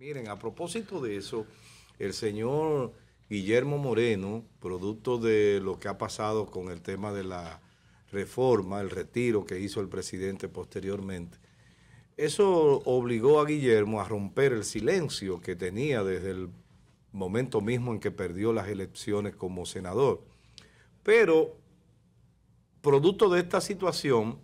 Miren, a propósito de eso, el señor Guillermo Moreno, producto de lo que ha pasado con el tema de la reforma, el retiro que hizo el presidente posteriormente, eso obligó a Guillermo a romper el silencio que tenía desde el momento mismo en que perdió las elecciones como senador. Pero, producto de esta situación,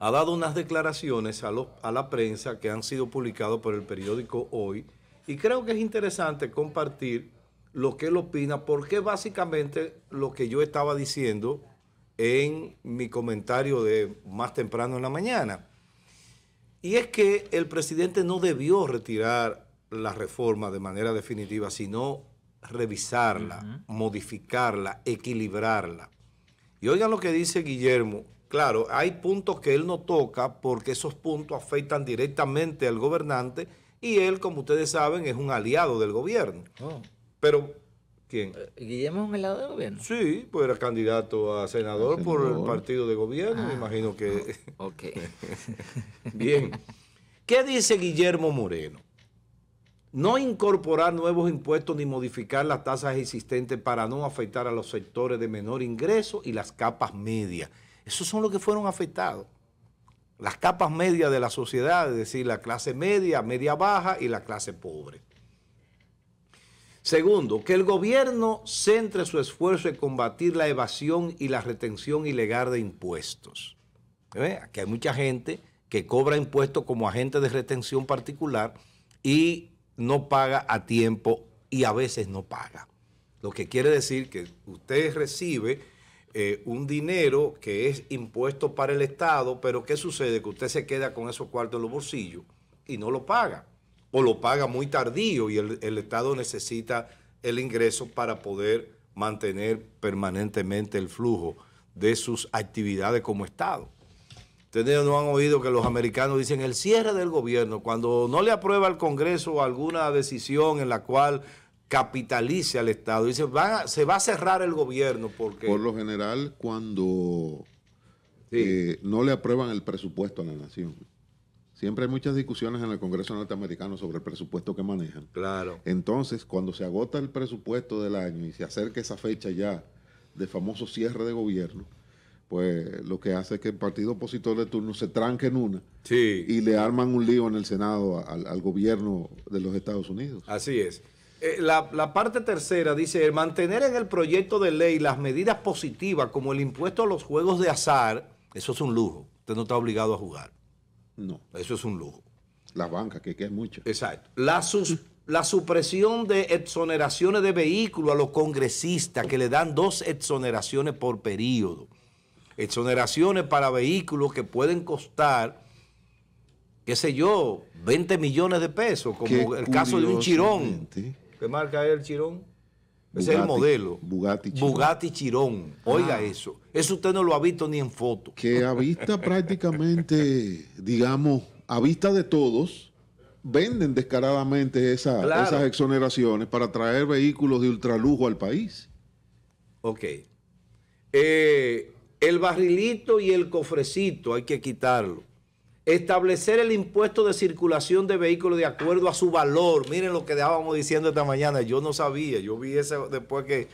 ha dado unas declaraciones a, la prensa que han sido publicadas por el periódico Hoy y creo que es interesante compartir lo que él opina, porque básicamente lo que yo estaba diciendo en mi comentario de más temprano en la mañana. Y es que el presidente no debió retirar la reforma de manera definitiva, sino revisarla, modificarla, equilibrarla. Y oigan lo que dice Guillermo Claro, hay puntos que él no toca porque esos puntos afectan directamente al gobernante y él, como ustedes saben, es un aliado del gobierno. Oh. Pero, ¿quién? Eh, ¿Guillermo es un aliado del gobierno? Sí, pues era candidato a senador, ah, por el partido de gobierno, me ah. imagino que... Ah, ok. Bien. ¿Qué dice Guillermo Moreno? No incorporar nuevos impuestos ni modificar las tasas existentes para no afectar a los sectores de menor ingreso y las capas medias. Esos son los que fueron afectados. Las capas medias de la sociedad, es decir, la clase media, media baja y la clase pobre. Segundo, que el gobierno centre su esfuerzo en combatir la evasión y la retención ilegal de impuestos. Que Aquí hay mucha gente que cobra impuestos como agente de retención particular y no paga a tiempo y a veces no paga. Lo que quiere decir que usted recibe eh, un dinero que es impuesto para el Estado, pero ¿qué sucede? Que usted se queda con esos cuartos en los bolsillos y no lo paga, o lo paga muy tardío y el, el Estado necesita el ingreso para poder mantener permanentemente el flujo de sus actividades como Estado. Ustedes no han oído que los americanos dicen el cierre del gobierno, cuando no le aprueba el Congreso alguna decisión en la cual capitalice al Estado. Dice, va, se va a cerrar el gobierno porque... Por lo general, cuando eh, no le aprueban el presupuesto a la nación. Siempre hay muchas discusiones en el Congreso norteamericano sobre el presupuesto que manejan. Claro. Entonces, cuando se agota el presupuesto del año y se acerca esa fecha ya de famoso cierre de gobierno, pues lo que hace es que el partido opositor de turno se tranque en una y le arman un lío en el Senado al gobierno de los Estados Unidos. Así es. Eh, la, parte tercera dice, el mantener en el proyecto de ley las medidas positivas como el impuesto a los juegos de azar, eso es un lujo. Usted no está obligado a jugar. No. Eso es un lujo. La banca, que, que es mucho. Exacto. La, la supresión de exoneraciones de vehículos a los congresistas que le dan dos exoneraciones por periodo. Exoneraciones para vehículos que pueden costar qué sé yo, 20 millones de pesos, como el caso de un chirón. ¿Qué marca es el Chirón? Ese es el modelo. Bugatti Chirón. Bugatti Chirón. Oiga ah. eso. Eso usted no lo ha visto ni en foto. Que a vista prácticamente, digamos, a vista de todos, venden descaradamente esas exoneraciones para traer vehículos de ultralujo al país. Ok. Eh, el barrilito y el cofrecito hay que quitarlo establecer el impuesto de circulación de vehículos de acuerdo a su valor. Miren lo que estábamos diciendo esta mañana, yo no sabía, yo vi eso después que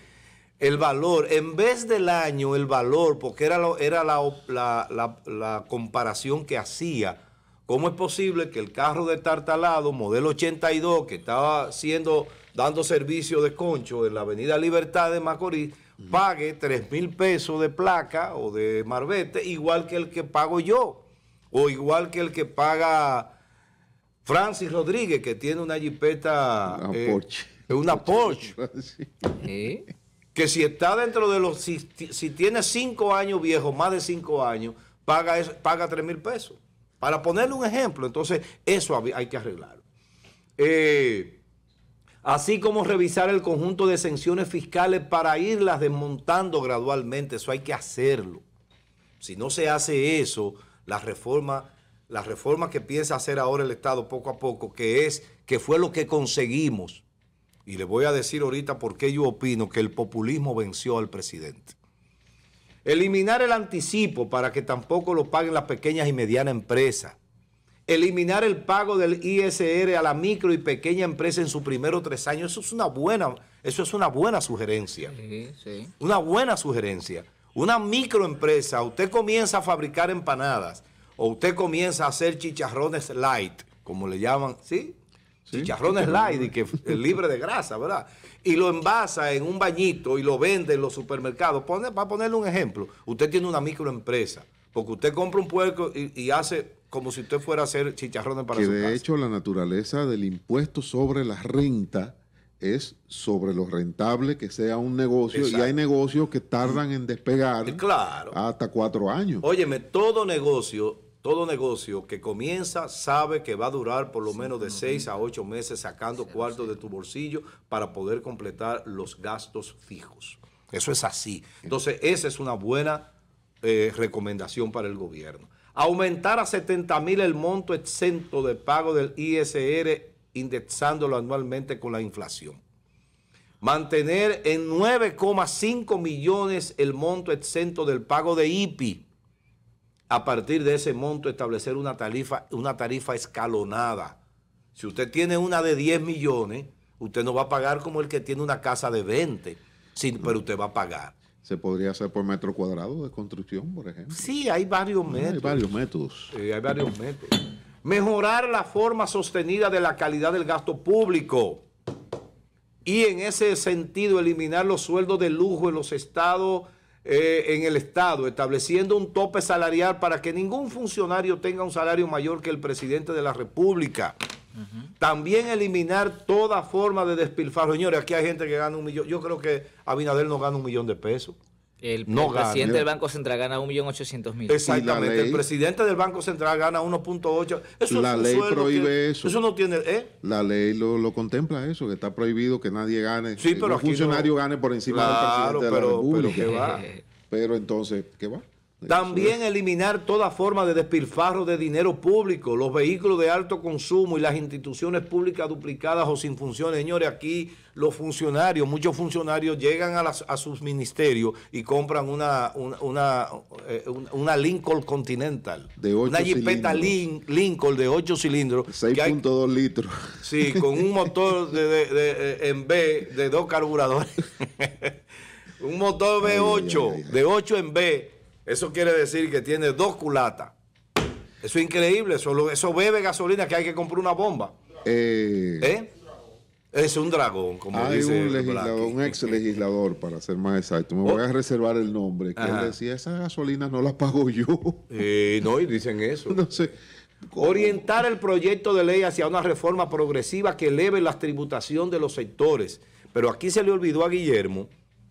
el valor, en vez del año, el valor, porque era, era la, la, comparación que hacía. ¿Cómo es posible que el carro de Tartalado, modelo 82, que estaba siendo, dando servicio de concho en la Avenida Libertad de Macorís, pague 3 mil pesos de placa o de marbete, igual que el que pago yo? o igual que el que paga Francis Rodríguez, que tiene una jipeta... Una eh, Porsche. Eh, una Porsche. ¿Eh? Que si está dentro de los... Si, tiene cinco años viejo, más de cinco años, paga, es, paga mil pesos. Para ponerle un ejemplo, entonces eso hay que arreglarlo. así como revisar el conjunto de exenciones fiscales para irlas desmontando gradualmente, eso hay que hacerlo. Si no se hace eso las reformas la reforma que piensa hacer ahora el Estado poco a poco, que es que fue lo que conseguimos. Y le voy a decir ahorita por qué yo opino que el populismo venció al presidente. Eliminar el anticipo para que tampoco lo paguen las pequeñas y medianas empresas. Eliminar el pago del ISR a la micro y pequeña empresa en sus primeros tres años. Eso es una buena, eso es una buena sugerencia. Una buena sugerencia una microempresa, usted comienza a fabricar empanadas o usted comienza a hacer chicharrones light, como le llaman, ¿sí? Chicharrones light y que eh, libre de grasa, ¿verdad? Y lo envasa en un bañito y lo vende en los supermercados. para ponerle un ejemplo, usted tiene una microempresa, porque usted compra un puerco y, hace como si usted fuera a hacer chicharrones para que de hecho la naturaleza del impuesto sobre la renta es sobre lo rentable que sea un negocio y hay negocios que tardan en despegar eh, hasta cuatro años. Óyeme, todo negocio, todo negocio que comienza sabe que va a durar por lo menos de seis a ocho meses sacando cuartos de tu bolsillo para poder completar los gastos fijos. Eso es así. Entonces, esa es una buena eh, recomendación para el gobierno. Aumentar a 70 mil el monto exento de pago del ISR indexándolo anualmente con la inflación. Mantener en 9,5 millones el monto exento del pago de IPI. A partir de ese monto establecer una tarifa, una tarifa escalonada. Si usted tiene una de 10 millones, usted no va a pagar como el que tiene una casa de 20, sin, pero usted va a pagar. Se podría hacer por metro cuadrado de construcción, por ejemplo. Sí, hay varios métodos. hay varios métodos. hay varios métodos mejorar la forma sostenida de la calidad del gasto público y en ese sentido eliminar los sueldos de lujo en los estados, eh, en el Estado, estableciendo un tope salarial para que ningún funcionario tenga un salario mayor que el presidente de la República. También eliminar toda forma de despilfarro. Señores, aquí hay gente que gana un millón. Yo creo que Abinader no gana un millón de pesos. El, presidente del Banco Central gana 1.800.000. Exactamente. el presidente del Banco Central gana 1.8. Eso la ley prohíbe eso. Eso no tiene. ¿eh? La ley lo, contempla eso, que está prohibido que nadie gane. pero que un funcionario gane por encima del presidente de la Pero, ¿qué va? pero entonces, ¿qué va? También eliminar toda forma de despilfarro de dinero público, los vehículos de alto consumo y las instituciones públicas duplicadas o sin funciones. Señores, aquí los funcionarios, muchos funcionarios llegan a, a sus ministerios y compran una, una, eh, Lincoln Continental. una jipeta Lincoln de 8 cilindros. 6.2 litros. Sí, con un motor de, eh, en B de dos carburadores. un motor V8 de 8 en B eso quiere decir que tiene dos culatas. Eso es increíble. Eso, eso bebe gasolina que hay que comprar una bomba. Eh, ¿Eh? Es un dragón, como hay un, legislador, un ex legislador, para ser más exacto. Me voy a oh. reservar el nombre. Que él decía: esa gasolina no la pago yo. no, y dicen eso. Orientar el proyecto de ley hacia una reforma progresiva que eleve la tributación de los sectores. Pero aquí se le olvidó a Guillermo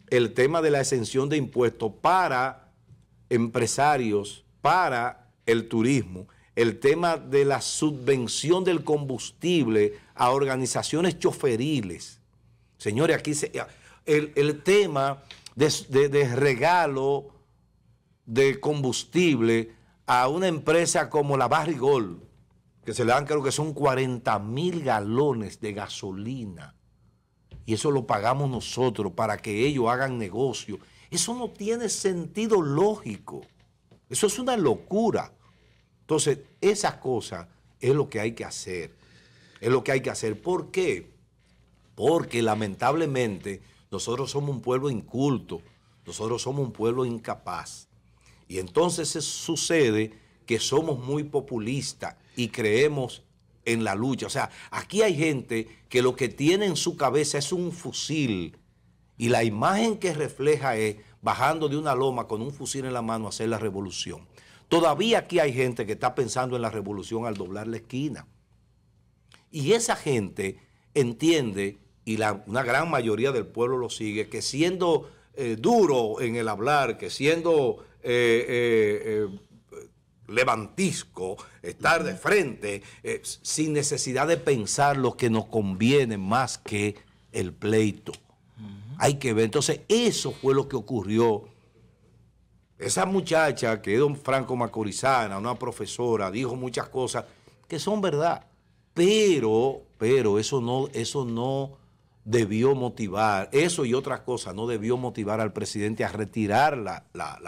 el tema de la exención de impuestos para empresarios para el turismo, el tema de la subvención del combustible a organizaciones choferiles. Señores, aquí el, tema de, de regalo de combustible a una empresa como la Barrigol, que se le dan creo que son 40 mil galones de gasolina. Y eso lo pagamos nosotros para que ellos hagan negocio eso no tiene sentido lógico. Eso es una locura. Entonces, esas cosas es lo que hay que hacer. Es lo que hay que hacer. ¿Por qué? Porque lamentablemente nosotros somos un pueblo inculto, nosotros somos un pueblo incapaz. Y entonces sucede que somos muy populistas y creemos en la lucha. O sea, aquí hay gente que lo que tiene en su cabeza es un fusil y la imagen que refleja es bajando de una loma con un fusil en la mano a hacer la revolución. Todavía aquí hay gente que está pensando en la revolución al doblar la esquina. Y esa gente entiende, y una gran mayoría del pueblo lo sigue, que siendo eh, duro en el hablar, que siendo eh, eh, levantisco, estar de frente, sin necesidad de pensar lo que nos conviene más que el pleito. Hay que ver. Entonces, eso fue lo que ocurrió. Esa muchacha que es don Franco Macorizana, una profesora, dijo muchas cosas que son verdad. Pero, pero eso no, eso no debió motivar, eso y otras cosas, no debió motivar al presidente a retirar la,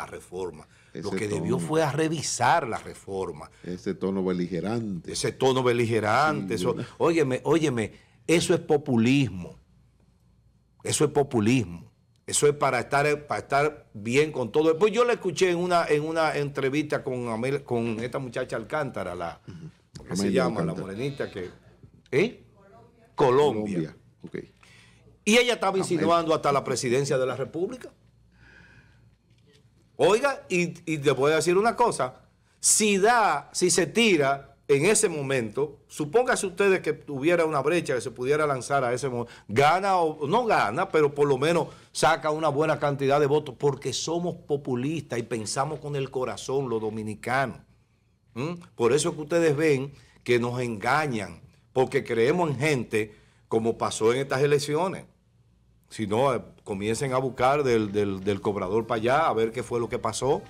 reforma. Lo que debió fue a revisar la reforma. Ese tono beligerante. Ese tono beligerante. eso, óyeme, óyeme, eso es populismo. Eso es populismo. Eso es para estar, para estar bien con todo. Pues yo la escuché en una, en una entrevista con, con esta muchacha Alcántara, la se llama, la morenita que. ¿Eh? Colombia. Colombia. Y ella estaba insinuando hasta la presidencia de la República. Oiga, y, y te voy a decir una cosa: si da, si se tira en ese momento, supóngase ustedes que tuviera una brecha que se pudiera lanzar a ese momento, gana o no gana, pero por lo menos saca una buena cantidad de votos porque somos populistas y pensamos con el corazón los dominicanos. Por eso que ustedes ven que nos engañan, porque creemos en gente como pasó en estas elecciones. Si no, eh, comiencen a buscar del, del cobrador para allá, a ver qué fue lo que pasó.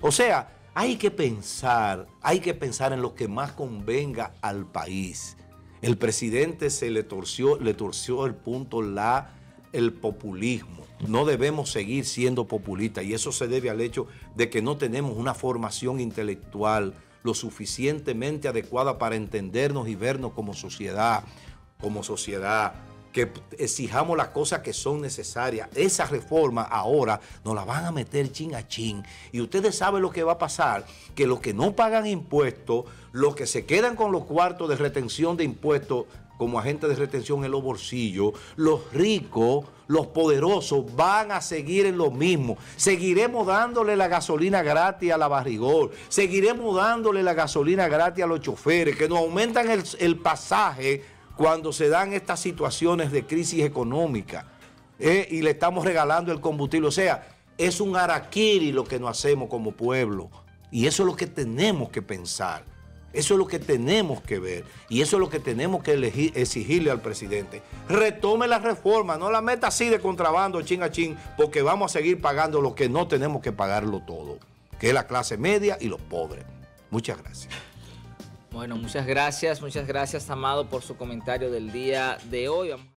O sea, hay que pensar, hay que pensar en lo que más convenga al país. El presidente se le torció, le torció el punto la el populismo. No debemos seguir siendo populistas y eso se debe al hecho de que no tenemos una formación intelectual lo suficientemente adecuada para entendernos y vernos como sociedad, como sociedad que exijamos las cosas que son necesarias. Esa reforma ahora nos la van a meter chin a chin. Y ustedes saben lo que va a pasar, que los que no pagan impuestos, los que se quedan con los cuartos de retención de impuestos como agentes de retención en los bolsillos, los ricos, los poderosos van a seguir en lo mismo. Seguiremos dándole la gasolina gratis a la barrigol, seguiremos dándole la gasolina gratis a los choferes, que nos aumentan el, el pasaje cuando se dan estas situaciones de crisis económica eh, y le estamos regalando el combustible. O sea, es un araquiri lo que nos hacemos como pueblo. Y eso es lo que tenemos que pensar. Eso es lo que tenemos que ver y eso es lo que tenemos que exigirle al presidente. Retome la reforma, no la meta así de contrabando, chingaching, porque vamos a seguir pagando lo que no tenemos que pagarlo todo, que es la clase media y los pobres. Muchas gracias. Bueno, muchas gracias, muchas gracias, Amado, por su comentario del día de hoy.